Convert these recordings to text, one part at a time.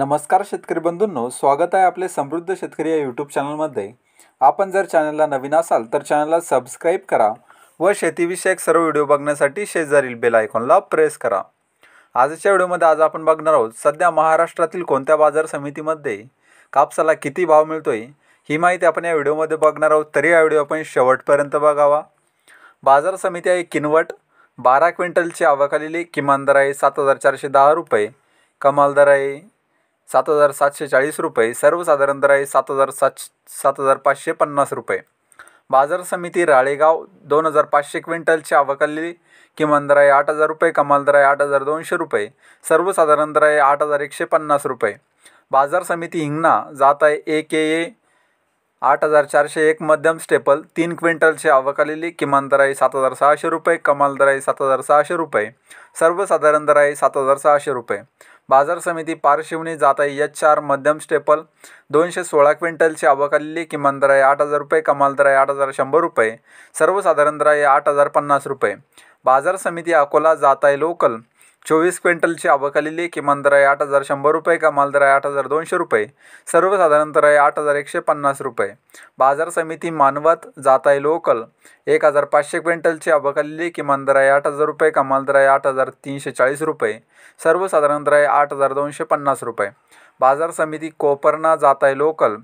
नमस्कार शेतकरी बंधूंनो स्वागत आहे आपले समृद्ध शेतकरी या यूट्यूब चॅनलमध्ये आपण जर चॅनलला नवीन असाल तर चॅनलला सबस्क्राईब करा व शेतीविषयक सर्व व्हिडिओ बघण्यासाठी शेजारील बेल आयकॉनला प्रेस करा आजच्या व्हिडिओमध्ये आज आपण बघणार आहोत सध्या महाराष्ट्रातील कोणत्या बाजार समितीमध्ये कापसाला किती भाव आहे ही माहिती आपण या व्हिडिओमध्ये बघणार आहोत तरी हा व्हिडिओ आपण शेवटपर्यंत बघावा बाजार समिती आहे किनवट बारा क्विंटलची आवकालेली किमान दर आहे सात हजार चारशे दहा रुपये कमाल दर आहे सात हजार सातशे चाळीस रुपये सर्वसाधारण आहे सात हजार सातशे सात हजार पाचशे पन्नास रुपये बाजार समिती राळेगाव दोन हजार पाचशे क्विंटलची आवकाली किमान दर आहे आठ हजार रुपये कमाल दर आहे आठ हजार दोनशे रुपये सर्वसाधारण दर आहे आठ हजार एकशे पन्नास रुपये बाजार समिती हिंगणा जात आहे ए के ए आठ हजार चारशे एक मध्यम स्टेपल तीन क्विंटलची आवक आलेली किमान आहे सात हजार सहाशे रुपये कमाल दर आहे सात हजार सहाशे रुपये सर्वसाधारण दर आहे सात हजार सहाशे रुपये बाजार समिती पारशिवनी जाताई यच आर मध्यम स्टेपल दोनशे सोळा क्विंटलची आवकालेली किमान दर आहे आठ हजार रुपये कमाल दर आहे आठ हजार शंभर रुपये सर्वसाधारण दर आहे आठ हजार पन्नास रुपये बाजार समिती अकोला जाताई लोकल चोवीस क्विंटलची आवक आलेली किमान दर आहे आठ हजार शंभर रुपये कमाल दर आहे आठ हजार दोनशे रुपये सर्वसाधारण दर आहे आठ हजार एकशे पन्नास रुपये बाजार समिती मानवत जात आहे लोकल एक हजार पाचशे क्विंटलची आवक आलेली किमान दर आहे आठ हजार रुपये कमाल दर आहे आठ हजार तीनशे चाळीस रुपये सर्वसाधारण दर आहे आठ हजार दोनशे पन्नास रुपये बाजार समिती कोपरना जात आहे लोकल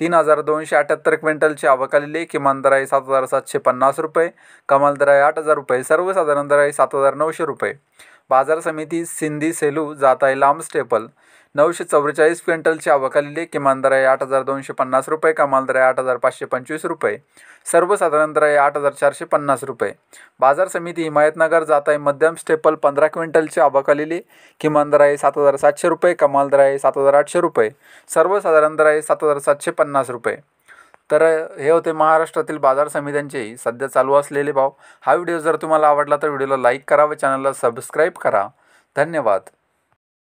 तीन हजार दोनशे अठ्याहत्तर क्विंटलची आवक आलेली किमान दर आहे सात हजार सातशे पन्नास रुपये कमाल दर आहे आठ हजार रुपये सर्वसाधारण दर आहे सात हजार नऊशे रुपये बाजार समिती सिंधी सेलू जात आहे लांब स्टेपल नऊशे चव्वेचाळीस क्विंटलची आवक आलेली किमान दर आहे आठ हजार दोनशे पन्नास रुपये कमाल दर आहे आठ हजार पाचशे पंचवीस रुपये सर्वसाधारण दर आहे आठ हजार चारशे पन्नास रुपये बाजार समिती हिमायतनगर जात आहे मध्यम स्टेपल पंधरा क्विंटलची आवक आलेली किमान दर आहे सात हजार सातशे रुपये कमाल दर आहे सात हजार आठशे रुपये सर्वसाधारण दर आहे सात हजार सातशे पन्नास रुपये तर हे होते महाराष्ट्रातील बाजार समित्यांचे सध्या चालू असलेले भाव हा व्हिडिओ जर तुम्हाला आवडला तर व्हिडिओला लाईक करा व चॅनलला सबस्क्राईब करा धन्यवाद